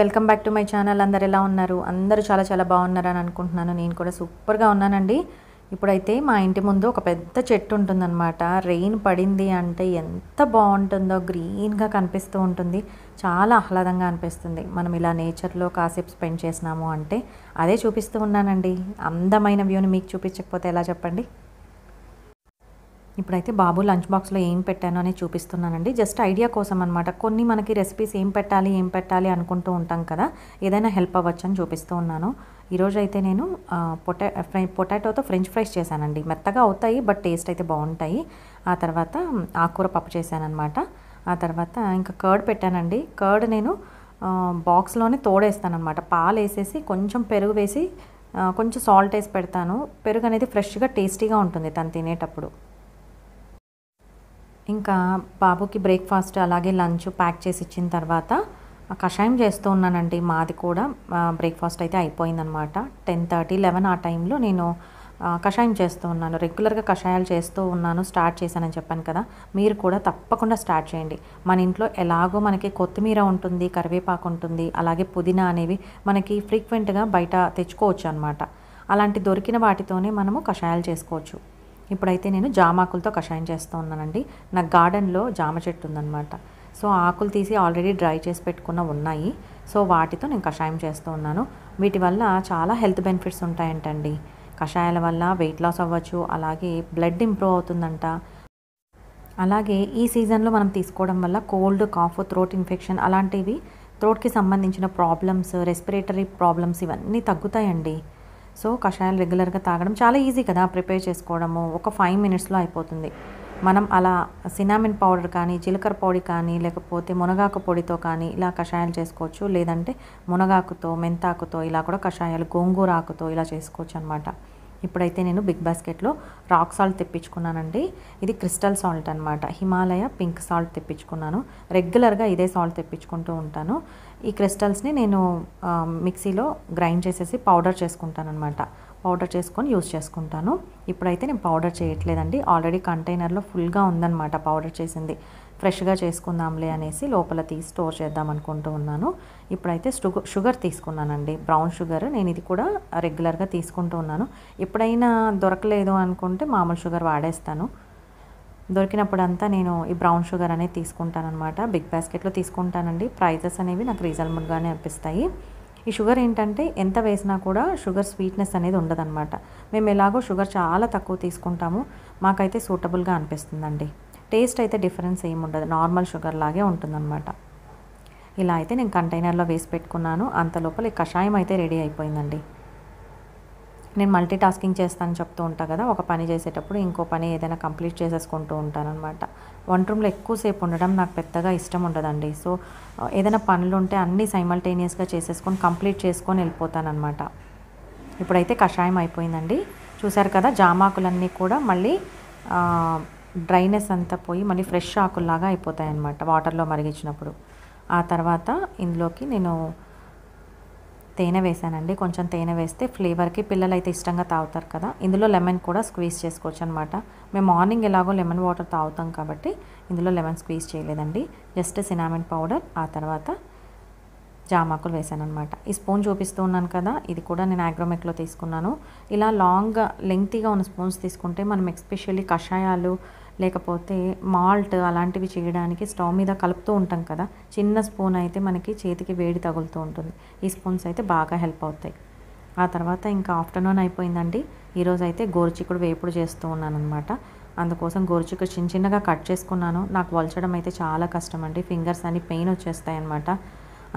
welcome back to my channel అందరు ఎలా ఉన్నారు అందరూ చాలా చాలా బాగున్నారని అనుకుంటున్నాను నేను కూడా సూపర్గా ఉన్నానండి ఇప్పుడైతే మా ఇంటి ముందు ఒక పెద్ద చెట్టు ఉంటుందన్నమాట రెయిన్ పడింది అంటే ఎంత బాగుంటుందో గ్రీన్గా కనిపిస్తూ ఉంటుంది చాలా ఆహ్లాదంగా అనిపిస్తుంది మనం ఇలా నేచర్లో కాసేపు స్పెండ్ చేసినాము అంటే అదే చూపిస్తూ ఉన్నానండి అందమైన వ్యూని మీకు చూపించకపోతే ఎలా చెప్పండి ఇప్పుడైతే బాబు లంచ్ బాక్స్లో ఏం పెట్టాను అనేది చూపిస్తున్నానండి జస్ట్ ఐడియా కోసం అనమాట కొన్ని మనకి రెసిపీస్ ఏం పెట్టాలి ఏం పెట్టాలి అనుకుంటూ ఉంటాం కదా ఏదైనా హెల్ప్ అవ్వచ్చు అని చూపిస్తూ ఉన్నాను ఈరోజు అయితే నేను పొటా ఫ్రై పొటాటోతో ఫ్రెంచ్ ఫ్రైస్ చేశానండి మెత్తగా అవుతాయి బట్ టేస్ట్ అయితే బాగుంటాయి ఆ తర్వాత ఆకుకూర పప్పు చేశానమాట ఆ తర్వాత ఇంకా కర్డ్ పెట్టానండి కర్డ్ నేను బాక్స్లోనే తోడేస్తానమాట పాలు వేసేసి కొంచెం పెరుగు వేసి కొంచెం సాల్ట్ వేసి పెడతాను పెరుగు అనేది ఫ్రెష్గా టేస్టీగా ఉంటుంది తను తినేటప్పుడు ఇంకా బాబుకి బ్రేక్ఫాస్ట్ అలాగే లంచ్ ప్యాక్ చేసి ఇచ్చిన తర్వాత కషాయం చేస్తూ ఉన్నానండి మాది కూడా బ్రేక్ఫాస్ట్ అయితే అయిపోయిందనమాట టెన్ థర్టీ లెవెన్ ఆ టైంలో నేను కషాయం చేస్తూ ఉన్నాను రెగ్యులర్గా కషాయాలు చేస్తూ ఉన్నాను స్టార్ట్ చేశానని చెప్పాను కదా మీరు కూడా తప్పకుండా స్టార్ట్ చేయండి మన ఇంట్లో ఎలాగో మనకి కొత్తిమీర ఉంటుంది కరివేపాకు ఉంటుంది అలాగే పుదీనా అనేవి మనకి ఫ్రీక్వెంట్గా బయట తెచ్చుకోవచ్చు అనమాట అలాంటి దొరికిన వాటితోనే మనము కషాయాలు చేసుకోవచ్చు ఇప్పుడైతే నేను జామాకులతో కషాయం చేస్తూ ఉన్నానండి నా గార్డెన్లో జామ చెట్టు ఉందనమాట సో ఆకులు తీసి ఆల్రెడీ డ్రై చేసి పెట్టుకున్న ఉన్నాయి సో వాటితో నేను కషాయం చేస్తూ ఉన్నాను వీటి వల్ల చాలా హెల్త్ బెనిఫిట్స్ ఉంటాయంటండి కషాయాల వల్ల వెయిట్ లాస్ అవ్వచ్చు అలాగే బ్లడ్ ఇంప్రూవ్ అవుతుందంట అలాగే ఈ సీజన్లో మనం తీసుకోవడం వల్ల కోల్డ్ కాఫ్ త్రోట్ ఇన్ఫెక్షన్ అలాంటివి త్రోట్కి సంబంధించిన ప్రాబ్లమ్స్ రెస్పిరేటరీ ప్రాబ్లమ్స్ ఇవన్నీ తగ్గుతాయండి సో కషాయం రెగ్యులర్గా తాగడం చాలా ఈజీ కదా ప్రిపేర్ చేసుకోవడము ఒక ఫైవ్ మినిట్స్లో అయిపోతుంది మనం అలా సినామిన్ పౌడర్ కానీ జీలకర్ర పొడి కానీ లేకపోతే మునగాకు పొడితో కానీ ఇలా కషాయాలు చేసుకోవచ్చు లేదంటే మునగాకుతో మెంతాకుతో ఇలా కూడా కషాయాలు గోంగూర ఆకుతో ఇలా చేసుకోవచ్చు అనమాట ఇప్పుడైతే నేను బిగ్ బాస్కెట్లో రాక్ సాల్ట్ తెప్పించుకున్నానండి ఇది క్రిస్టల్ సాల్ట్ అనమాట హిమాలయ పింక్ సాల్ట్ తెప్పించుకున్నాను రెగ్యులర్గా ఇదే సాల్ట్ తెప్పించుకుంటూ ఉంటాను ఈ క్రిస్టల్స్ని నేను మిక్సీలో గ్రైండ్ చేసేసి పౌడర్ చేసుకుంటాను అనమాట పౌడర్ చేసుకొని యూస్ చేసుకుంటాను ఇప్పుడైతే నేను పౌడర్ చేయట్లేదండి ఆల్రెడీ కంటైనర్లో ఫుల్గా ఉందన్నమాట పౌడర్ చేసింది ఫ్రెష్గా చేసుకుందాంలే అనేసి లోపల తీసి స్టోర్ చేద్దాం అనుకుంటూ ఉన్నాను ఇప్పుడైతే షుగర్ తీసుకున్నానండి బ్రౌన్ షుగర్ నేను ఇది కూడా రెగ్యులర్గా తీసుకుంటూ ఉన్నాను ఎప్పుడైనా దొరకలేదు అనుకుంటే మామూలు షుగర్ వాడేస్తాను దొరికినప్పుడంతా నేను ఈ బ్రౌన్ షుగర్ అనేది తీసుకుంటానమాట బిగ్ బాస్కెట్లో తీసుకుంటానండి ప్రైజెస్ అనేవి నాకు రీజనబుల్గానే అనిపిస్తాయి ఈ షుగర్ ఏంటంటే ఎంత వేసినా కూడా షుగర్ స్వీట్నెస్ అనేది ఉండదన్నమాట మేము ఎలాగో షుగర్ చాలా తక్కువ తీసుకుంటాము మాకైతే సూటబుల్గా అనిపిస్తుందండి టేస్ట్ అయితే డిఫరెన్స్ ఏమి ఉండదు నార్మల్ షుగర్ లాగే ఉంటుందన్నమాట ఇలా అయితే నేను కంటైనర్లో వేసి పెట్టుకున్నాను అంత లోపల ఈ కషాయం అయితే రెడీ అయిపోయిందండి నేను మల్టీ టాస్కింగ్ చేస్తాను చెప్తూ ఉంటా కదా ఒక పని చేసేటప్పుడు ఇంకో పని ఏదైనా కంప్లీట్ చేసేసుకుంటూ అనమాట వంట రూమ్లో ఎక్కువసేపు ఉండడం నాకు పెద్దగా ఇష్టం ఉండదండి సో ఏదైనా పనులు ఉంటే అన్నీ సైమల్టేనియస్గా చేసేసుకొని కంప్లీట్ చేసుకొని వెళ్ళిపోతానన్నమాట ఇప్పుడైతే కషాయం అయిపోయిందండి చూసారు కదా జామాకులన్నీ కూడా మళ్ళీ డ్రైనెస్ అంతా పోయి మళ్ళీ ఫ్రెష్ ఆకుల్లాగా అయిపోతాయి అనమాట వాటర్లో మరిగించినప్పుడు ఆ తర్వాత ఇందులోకి నేను తేనె వేసానండి కొంచెం తేనె వేస్తే ఫ్లేవర్కి పిల్లలు అయితే ఇష్టంగా తాగుతారు కదా ఇందులో లెమన్ కూడా స్క్వీజ్ చేసుకోవచ్చు అనమాట మేము మార్నింగ్ ఎలాగో లెమన్ వాటర్ తాగుతాం కాబట్టి ఇందులో లెమన్ స్క్వీజ్ చేయలేదండి జస్ట్ సినామిన్ పౌడర్ ఆ తర్వాత జామాకులు వేసాను అనమాట ఈ స్పూన్ చూపిస్తూ ఉన్నాను కదా ఇది కూడా నేను ఆగ్రోమెక్లో తీసుకున్నాను ఇలా లాంగ్ లెంగ్తీగా ఉన్న స్పూన్స్ తీసుకుంటే మనం ఎక్స్పెషల్లీ కషాయాలు లేకపోతే మాల్ట్ అలాంటివి చేయడానికి స్టవ్ మీద కలుపుతూ ఉంటాం కదా చిన్న స్పూన్ అయితే మనకి చేతికి వేడి తగులుతూ ఉంటుంది ఈ స్పూన్స్ అయితే బాగా హెల్ప్ అవుతాయి ఆ తర్వాత ఇంకా ఆఫ్టర్నూన్ అయిపోయిందండి ఈరోజు అయితే గోరుచిక్కుడు వేపుడు చేస్తూ ఉన్నాను అనమాట అందుకోసం గోరుచిక్కు చిన్న చిన్నగా కట్ చేసుకున్నాను నాకు వలచడం అయితే చాలా కష్టం అండి ఫింగర్స్ అన్ని పెయిన్ వచ్చేస్తాయన్నమాట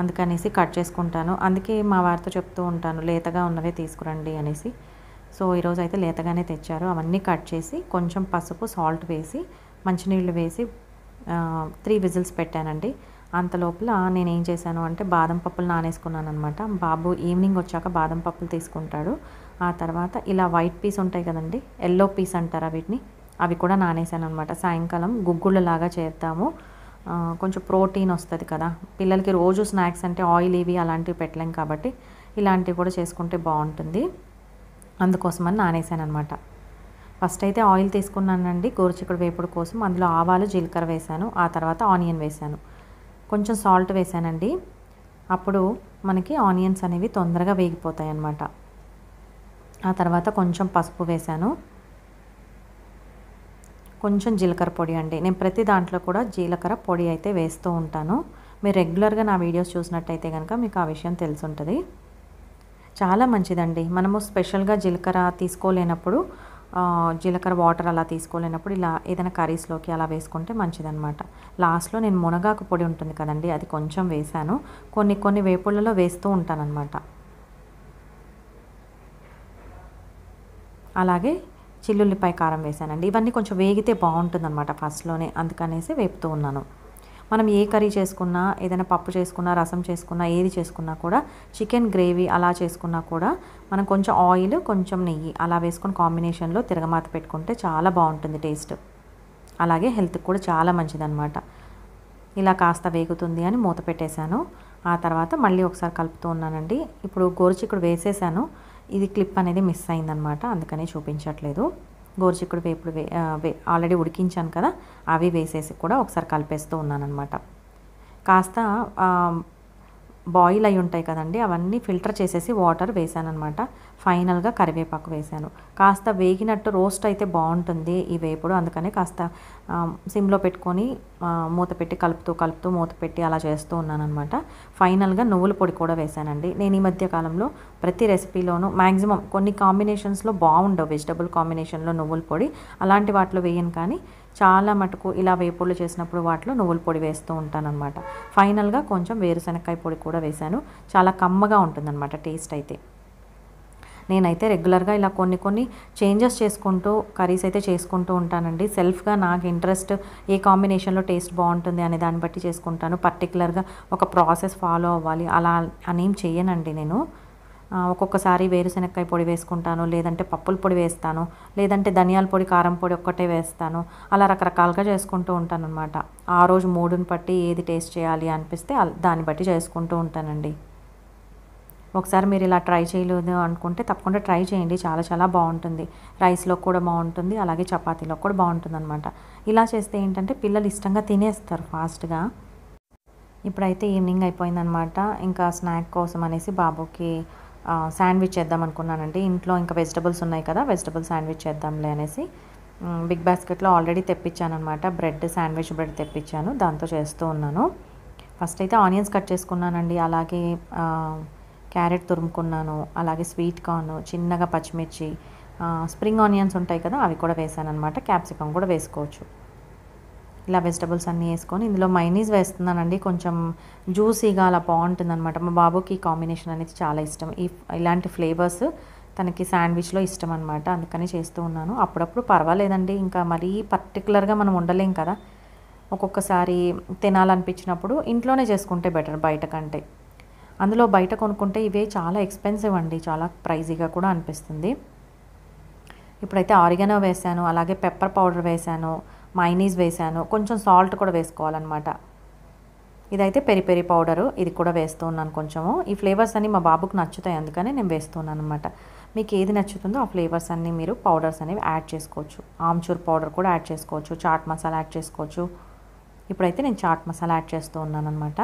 అందుకనేసి కట్ చేసుకుంటాను అందుకే మా వారితో చెప్తూ ఉంటాను లేతగా ఉన్నవే తీసుకురండి అనేసి సో ఈరోజు అయితే లేతగానే తెచ్చారు అవన్నీ కట్ చేసి కొంచెం పసుపు సాల్ట్ వేసి మంచినీళ్ళు వేసి త్రీ విజిల్స్ పెట్టానండి అంత లోపల నేను ఏం చేశాను అంటే బాదం పప్పులు నానేసుకున్నాను అనమాట బాబు ఈవినింగ్ వచ్చాక బాదం పప్పులు తీసుకుంటాడు ఆ తర్వాత ఇలా వైట్ పీస్ ఉంటాయి కదండి ఎల్లో పీస్ అంటారు వీటిని అవి కూడా నానేసాను అనమాట సాయంకాలం గుగ్గుళ్ళలాగా చేద్దాము కొంచెం ప్రోటీన్ వస్తుంది కదా పిల్లలకి రోజు స్నాక్స్ అంటే ఆయిల్ ఇవి అలాంటివి పెట్టలేం కాబట్టి ఇలాంటివి కూడా చేసుకుంటే బాగుంటుంది అందుకోసమని నానేసాను అనమాట ఫస్ట్ అయితే ఆయిల్ తీసుకున్నానండి గోరుచిక్కుడు వేపుడు కోసం అందులో ఆవాలు జీలకర్ర వేశాను ఆ తర్వాత ఆనియన్ వేశాను కొంచెం సాల్ట్ వేశానండి అప్పుడు మనకి ఆనియన్స్ అనేవి తొందరగా వేగిపోతాయి అన్నమాట ఆ తర్వాత కొంచెం పసుపు వేశాను కొంచెం జీలకర్ర పొడి అండి నేను ప్రతి దాంట్లో కూడా జీలకర్ర పొడి అయితే వేస్తూ ఉంటాను మీరు రెగ్యులర్గా నా వీడియోస్ చూసినట్టయితే కనుక మీకు ఆ విషయం తెలుసుంటుంది చాలా మంచిదండి మనము స్పెషల్గా జీలకర్ర తీసుకోలేనప్పుడు జీలకర్ర వాటర్ అలా తీసుకోలేనప్పుడు ఇలా ఏదైనా కర్రీస్లోకి అలా వేసుకుంటే మంచిదనమాట లాస్ట్లో నేను మునగాకు పొడి ఉంటుంది కదండి అది కొంచెం వేశాను కొన్ని కొన్ని వేపుళ్ళలో వేస్తూ ఉంటానన్నమాట అలాగే చిల్లుల్లిపాయ కారం వేశానండి ఇవన్నీ కొంచెం వేగితే బాగుంటుందన్నమాట ఫస్ట్లోనే అందుకనేసి వేపుతూ ఉన్నాను మనం ఏ కర్రీ చేసుకున్నా ఏదైనా పప్పు చేసుకున్నా రసం చేసుకున్నా ఏది చేసుకున్నా కూడా చికెన్ గ్రేవీ అలా చేసుకున్నా కూడా మనం కొంచెం ఆయిల్ కొంచెం నెయ్యి అలా వేసుకొని కాంబినేషన్లో తిరగమాత పెట్టుకుంటే చాలా బాగుంటుంది టేస్ట్ అలాగే హెల్త్కి కూడా చాలా మంచిదన్నమాట ఇలా కాస్త వేగుతుంది అని మూత పెట్టేశాను ఆ తర్వాత మళ్ళీ ఒకసారి కలుపుతూ ఉన్నానండి ఇప్పుడు గోరుచిక్కుడు వేసేసాను ఇది క్లిప్ అనేది మిస్ అయిందనమాట అందుకనే చూపించట్లేదు గోరుచిక్కుడు వేపుడు వే వే ఆల్రెడీ ఉడికించాను కదా అవి వేసేసి కూడా ఒకసారి కలిపేస్తూ అనమాట కాస్త బాయిల్ అయి ఉంటాయి కదండి అవన్నీ ఫిల్టర్ చేసేసి వాటర్ వేసాను అనమాట ఫైనల్గా కరివేపాకు వేసాను కాస్త వేగినట్టు రోస్ట్ అయితే బాగుంటుంది ఈ వేపుడు అందుకని కాస్త సిమ్లో పెట్టుకొని మూత పెట్టి కలుపుతూ కలుపుతూ మూత పెట్టి అలా చేస్తూ ఉన్నానమాట ఫైనల్గా నువ్వుల పొడి కూడా వేశానండి నేను ఈ మధ్య కాలంలో ప్రతి రెసిపీలోనూ మ్యాక్సిమం కొన్ని కాంబినేషన్స్లో బాగుండవు వెజిటబుల్ కాంబినేషన్లో నువ్వుల పొడి అలాంటి వాటిలో వేయను కానీ చాలా మటుకు ఇలా వేపుళ్ళు చేసినప్పుడు వాటిలో నువ్వుల పొడి వేస్తూ ఉంటానన్నమాట ఫైనల్గా కొంచెం వేరుశనక్కాయ పొడి కూడా వేశాను చాలా కమ్మగా ఉంటుందన్నమాట టేస్ట్ అయితే నేనైతే రెగ్యులర్గా ఇలా కొన్ని కొన్ని చేంజెస్ చేసుకుంటూ కర్రీస్ అయితే చేసుకుంటూ ఉంటానండి సెల్ఫ్గా నాకు ఇంట్రెస్ట్ ఏ కాంబినేషన్లో టేస్ట్ బాగుంటుంది అనే దాన్ని బట్టి చేసుకుంటాను పర్టికులర్గా ఒక ప్రాసెస్ ఫాలో అవ్వాలి అలా అనేం చేయనండి నేను ఒక్కొక్కసారి వేరుశనక్కాయ పొడి వేసుకుంటాను లేదంటే పప్పుల పొడి వేస్తాను లేదంటే ధనియాల పొడి కారం పొడి ఒక్కటే వేస్తాను అలా రకరకాలుగా చేసుకుంటూ ఉంటాను అనమాట ఆ రోజు మూడుని బట్టి ఏది టేస్ట్ చేయాలి అనిపిస్తే దాన్ని బట్టి చేసుకుంటూ ఉంటానండి ఒకసారి మీరు ఇలా ట్రై చేయలేదు అనుకుంటే తప్పకుండా ట్రై చేయండి చాలా చాలా బాగుంటుంది రైస్లో కూడా బాగుంటుంది అలాగే చపాతీలో కూడా బాగుంటుంది అనమాట ఇలా చేస్తే ఏంటంటే పిల్లలు ఇష్టంగా తినేస్తారు ఫాస్ట్గా ఇప్పుడైతే ఈవినింగ్ అయిపోయిందనమాట ఇంకా స్నాక్ కోసం అనేసి బాబుకి శాండ్విచ్ చేద్దాం అనుకున్నానండి ఇంట్లో ఇంకా వెజిటబుల్స్ ఉన్నాయి కదా వెజిటబుల్ శాండ్విచ్ చేద్దాంలే అనేసి బిగ్ బాస్కెట్లో ఆల్రెడీ తెప్పించాను అనమాట బ్రెడ్ శాండ్విచ్ బ్రెడ్ తెప్పించాను దాంతో చేస్తూ ఉన్నాను ఫస్ట్ అయితే ఆనియన్స్ కట్ చేసుకున్నానండి అలాగే క్యారెట్ తురుముకున్నాను అలాగే స్వీట్ కార్న్ చిన్నగా పచ్చిమిర్చి స్ప్రింగ్ ఆనియన్స్ ఉంటాయి కదా అవి కూడా వేసాను అనమాట క్యాప్సికమ్ కూడా వేసుకోవచ్చు ఇలా వెజిటబుల్స్ అన్నీ వేసుకొని ఇందులో మైనీస్ వేస్తున్నానండి కొంచెం జ్యూసీగా అలా బాగుంటుంది అనమాట మా బాబుకి కాంబినేషన్ అనేది చాలా ఇష్టం ఈ ఇలాంటి ఫ్లేవర్స్ తనకి శాండ్విచ్లో ఇష్టం అనమాట అందుకని చేస్తూ ఉన్నాను అప్పుడప్పుడు పర్వాలేదండి ఇంకా మరీ పర్టికులర్గా మనం ఉండలేం కదా ఒక్కొక్కసారి తినాలనిపించినప్పుడు ఇంట్లోనే చేసుకుంటే బెటర్ బయట కంటే అందులో బయట కొనుక్కుంటే ఇవే చాలా ఎక్స్పెన్సివ్ అండి చాలా ప్రైజీగా కూడా అనిపిస్తుంది ఇప్పుడైతే ఆరిగనో వేశాను అలాగే పెప్పర్ పౌడర్ వేశాను మైనీస్ వేసాను కొంచెం సాల్ట్ కూడా వేసుకోవాలన్నమాట ఇదైతే పెరి పెరి పౌడరు ఇది కూడా వేస్తూ ఉన్నాను కొంచెము ఈ ఫ్లేవర్స్ అన్నీ మా బాబుకు నచ్చుతాయి అందుకని నేను వేస్తున్నాను అనమాట మీకు ఏది నచ్చుతుందో ఆ ఫ్లేవర్స్ అన్నీ మీరు పౌడర్స్ అనేవి యాడ్ చేసుకోవచ్చు ఆమ్చూర్ పౌడర్ కూడా యాడ్ చేసుకోవచ్చు చాట్ మసాలా యాడ్ చేసుకోవచ్చు ఇప్పుడైతే నేను చాట్ మసాలా యాడ్ చేస్తూ ఉన్నాను అనమాట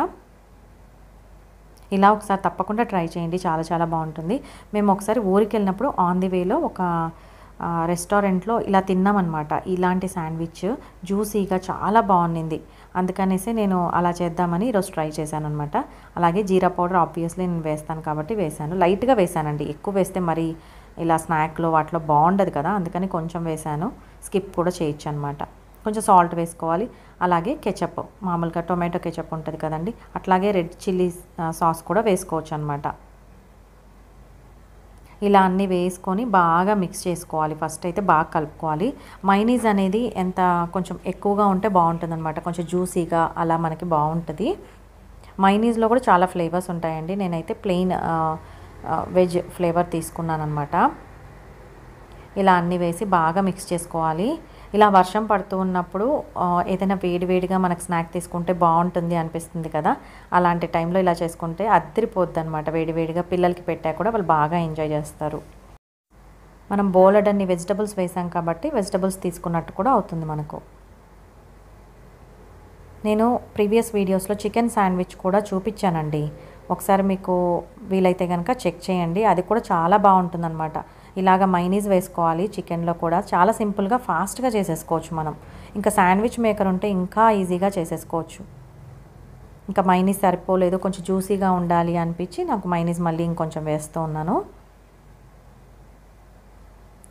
ఇలా ఒకసారి తప్పకుండా ట్రై చేయండి చాలా చాలా బాగుంటుంది మేము ఒకసారి ఊరికి వెళ్ళినప్పుడు ఆన్ ది వేలో ఒక రెస్టారెంట్లో ఇలా తిన్నామన్నమాట ఇలాంటి శాండ్విచ్ జ్యూసీగా చాలా బాగుండింది అందుకనేసి నేను అలా చేద్దామని ఈరోజు ట్రై చేశాను అనమాట అలాగే జీరా పౌడర్ ఆబ్వియస్లీ నేను వేస్తాను కాబట్టి వేశాను లైట్గా వేశానండి ఎక్కువ వేస్తే మరి ఇలా స్నాక్లో వాటిలో బాగుండదు కదా అందుకని కొంచెం వేశాను స్కిప్ కూడా చేయొచ్చు అనమాట కొంచెం సాల్ట్ వేసుకోవాలి అలాగే కెచప్ మామూలుగా టొమాటో కెచప్ ఉంటుంది కదండి అట్లాగే రెడ్ చిల్లీ సాస్ కూడా వేసుకోవచ్చు అనమాట ఇలా అన్నీ వేసుకొని బాగా మిక్స్ చేసుకోవాలి ఫస్ట్ అయితే బాగా కలుపుకోవాలి మైనీస్ అనేది ఎంత కొంచెం ఎక్కువగా ఉంటే అనమాట కొంచెం జ్యూసీగా అలా మనకి బాగుంటుంది మైనీస్లో కూడా చాలా ఫ్లేవర్స్ ఉంటాయండి నేనైతే ప్లెయిన్ వెజ్ ఫ్లేవర్ తీసుకున్నాను అనమాట ఇలా అన్నీ వేసి బాగా మిక్స్ చేసుకోవాలి ఇలా వర్షం పడుతూ ఉన్నప్పుడు ఏదైనా వేడివేడిగా మనకు స్నాక్ తీసుకుంటే బాగుంటుంది అనిపిస్తుంది కదా అలాంటి టైంలో ఇలా చేసుకుంటే అద్దరిపోద్ది అనమాట వేడివేడిగా పిల్లలకి పెట్టా కూడా వాళ్ళు బాగా ఎంజాయ్ చేస్తారు మనం బోలెడ్ అన్ని వెజిటబుల్స్ వేసాం కాబట్టి వెజిటబుల్స్ తీసుకున్నట్టు కూడా అవుతుంది మనకు నేను ప్రీవియస్ వీడియోస్లో చికెన్ శాండ్విచ్ కూడా చూపించానండి ఒకసారి మీకు వీలైతే కనుక చెక్ చేయండి అది కూడా చాలా బాగుంటుందన్నమాట ఇలాగ మైనీస్ వేసుకోవాలి చికెన్లో కూడా చాలా సింపుల్గా ఫాస్ట్గా చేసేసుకోవచ్చు మనం ఇంకా శాండ్విచ్ మేకర్ ఉంటే ఇంకా ఈజీగా చేసేసుకోవచ్చు ఇంకా మైనీస్ సరిపోలేదు కొంచెం జ్యూసీగా ఉండాలి అనిపించి నాకు మైనీస్ మళ్ళీ ఇంకొంచెం వేస్తూ ఉన్నాను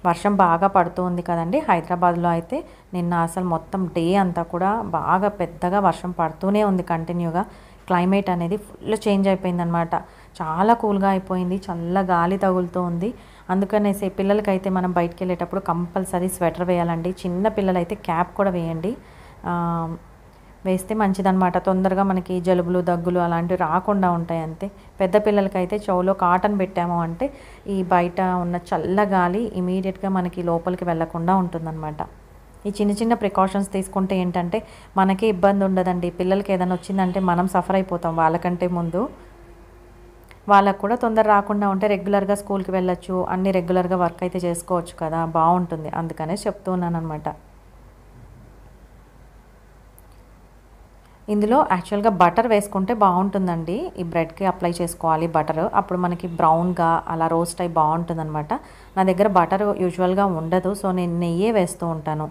వర్షం బాగా పడుతుంది కదండి హైదరాబాద్లో అయితే నిన్న అసలు మొత్తం డే అంతా కూడా బాగా పెద్దగా వర్షం పడుతూనే ఉంది కంటిన్యూగా క్లైమేట్ అనేది ఫుల్ చేంజ్ అయిపోయింది అనమాట చాలా కూల్గా అయిపోయింది చల్ల గాలి తగులుతూ ఉంది అందుకనేసి పిల్లలకైతే మనం బయటికి వెళ్ళేటప్పుడు కంపల్సరీ స్వెటర్ వేయాలండి చిన్న పిల్లలైతే క్యాప్ కూడా వేయండి వేస్తే మంచిదనమాట తొందరగా మనకి జలుబులు దగ్గులు అలాంటివి రాకుండా ఉంటాయి అంతే పెద్ద పిల్లలకైతే చెవులో కాటన్ పెట్టాము అంటే ఈ బయట ఉన్న చల్ల గాలి ఇమీడియట్గా మనకి లోపలికి వెళ్లకుండా ఉంటుందన్నమాట ఈ చిన్న చిన్న ప్రికాషన్స్ తీసుకుంటే ఏంటంటే మనకే ఇబ్బంది ఉండదండి పిల్లలకి ఏదైనా వచ్చిందంటే మనం సఫర్ అయిపోతాం వాళ్ళకంటే ముందు వాళ్ళకు కూడా తొందర రాకుండా ఉంటే రెగ్యులర్గా స్కూల్కి వెళ్ళొచ్చు అన్ని రెగ్యులర్గా వర్క్ అయితే చేసుకోవచ్చు కదా బాగుంటుంది అందుకనే చెప్తున్నాను అనమాట ఇందులో యాక్చువల్గా బటర్ వేసుకుంటే బాగుంటుందండి ఈ బ్రెడ్కి అప్లై చేసుకోవాలి బటర్ అప్పుడు మనకి బ్రౌన్గా అలా రోస్ట్ అయి బాగుంటుందన్నమాట నా దగ్గర బటర్ యూజువల్గా ఉండదు సో నేను నెయ్యే వేస్తూ ఉంటాను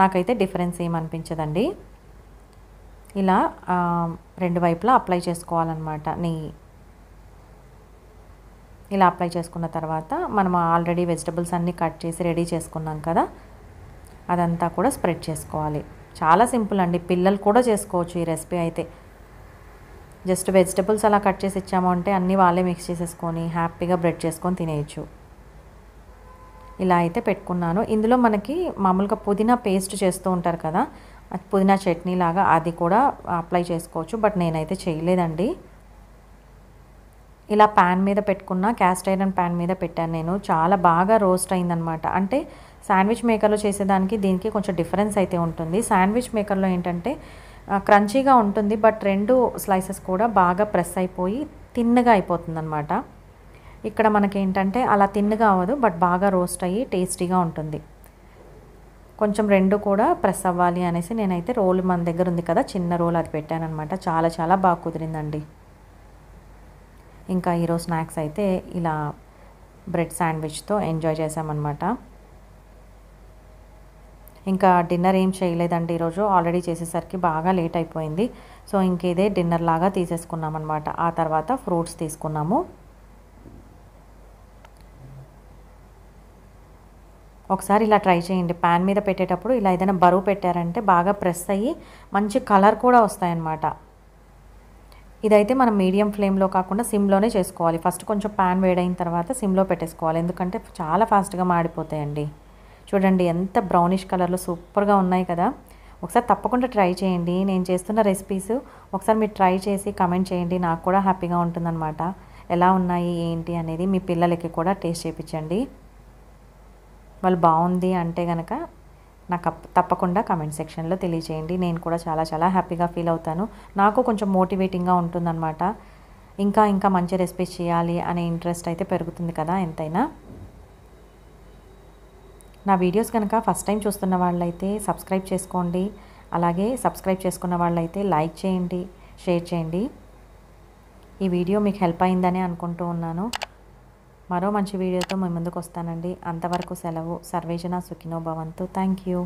నాకైతే డిఫరెన్స్ ఏమనిపించదండి ఇలా రెండు వైపులా అప్లై చేసుకోవాలన్నమాట నెయ్యి ఇలా అప్లై చేసుకున్న తర్వాత మనం ఆల్రెడీ వెజిటబుల్స్ అన్నీ కట్ చేసి రెడీ చేసుకున్నాం కదా అదంతా కూడా స్ప్రెడ్ చేసుకోవాలి చాలా సింపుల్ అండి పిల్లలు కూడా చేసుకోవచ్చు ఈ రెసిపీ అయితే జస్ట్ వెజిటబుల్స్ అలా కట్ చేసి ఇచ్చామంటే అన్నీ వాళ్ళే మిక్స్ చేసేసుకొని హ్యాపీగా బ్రెడ్ చేసుకొని తినేయచ్చు ఇలా అయితే పెట్టుకున్నాను ఇందులో మనకి మామూలుగా పుదీనా పేస్ట్ చేస్తూ ఉంటారు కదా పుదీనా చట్నీ లాగా అది కూడా అప్లై చేసుకోవచ్చు బట్ నేనైతే చేయలేదండి ఇలా ప్యాన్ మీద పెట్టుకున్న క్యాస్ట్ ఐరన్ ప్యాన్ మీద పెట్టాను నేను చాలా బాగా రోస్ట్ అయిందనమాట అంటే శాండ్విచ్ మేకర్లో చేసేదానికి దీనికి కొంచెం డిఫరెన్స్ అయితే ఉంటుంది శాండ్విచ్ మేకర్లో ఏంటంటే క్రంచీగా ఉంటుంది బట్ రెండు స్లైసెస్ కూడా బాగా ప్రెస్ అయిపోయి తిన్నగా అయిపోతుంది అనమాట ఇక్కడ మనకి ఏంటంటే అలా తిన్నగా అవ్వదు బట్ బాగా రోస్ట్ అయ్యి టేస్టీగా ఉంటుంది కొంచెం రెండు కూడా ప్రెస్ అవ్వాలి అనేసి నేనైతే రోల్ మన దగ్గర ఉంది కదా చిన్న రోల్ అది పెట్టానమాట చాలా చాలా బాగా కుదిరిందండి ఇంకా ఈరోజు స్నాక్స్ అయితే ఇలా బ్రెడ్ శాండ్విచ్తో ఎంజాయ్ చేసామన్నమాట ఇంకా డిన్నర్ ఏం చేయలేదండి ఈరోజు ఆల్రెడీ చేసేసరికి బాగా లేట్ అయిపోయింది సో ఇంకేదే డిన్నర్ లాగా తీసేసుకున్నామన్నమాట ఆ తర్వాత ఫ్రూట్స్ తీసుకున్నాము ఒకసారి ఇలా ట్రై చేయండి ప్యాన్ మీద పెట్టేటప్పుడు ఇలా ఏదైనా బరువు పెట్టారంటే బాగా ప్రెస్ అయ్యి మంచి కలర్ కూడా వస్తాయన్నమాట ఇదైతే మనం మీడియం ఫ్లేమ్లో కాకుండా సిమ్లోనే చేసుకోవాలి ఫస్ట్ కొంచెం ప్యాన్ వేడైన తర్వాత సిమ్లో పెట్టేసుకోవాలి ఎందుకంటే చాలా ఫాస్ట్గా మాడిపోతాయండి చూడండి ఎంత బ్రౌనిష్ కలర్లో సూపర్గా ఉన్నాయి కదా ఒకసారి తప్పకుండా ట్రై చేయండి నేను చేస్తున్న రెసిపీస్ ఒకసారి మీరు ట్రై చేసి కమెంట్ చేయండి నాకు కూడా హ్యాపీగా ఉంటుందన్నమాట ఎలా ఉన్నాయి ఏంటి అనేది మీ పిల్లలకి కూడా టేస్ట్ చేయించండి వాళ్ళు బాగుంది అంటే కనుక నాకు తప్పకుండా కమెంట్ సెక్షన్లో తెలియజేయండి నేను కూడా చాలా చాలా హ్యాపీగా ఫీల్ అవుతాను నాకు కొంచెం మోటివేటింగ్గా ఉంటుందన్నమాట ఇంకా ఇంకా మంచి రెసిపీస్ చేయాలి అనే ఇంట్రెస్ట్ అయితే పెరుగుతుంది కదా ఎంతైనా నా వీడియోస్ కనుక ఫస్ట్ టైం చూస్తున్న వాళ్ళైతే సబ్స్క్రైబ్ చేసుకోండి అలాగే సబ్స్క్రైబ్ చేసుకున్న వాళ్ళైతే లైక్ చేయండి షేర్ చేయండి ఈ వీడియో మీకు హెల్ప్ అయిందని అనుకుంటూ ఉన్నాను మరో మంచి వీడియోతో మీ ముందుకు వస్తానండి అంతవరకు సెలవు సర్వేజన సుఖినో భవంతు థ్యాంక్ యూ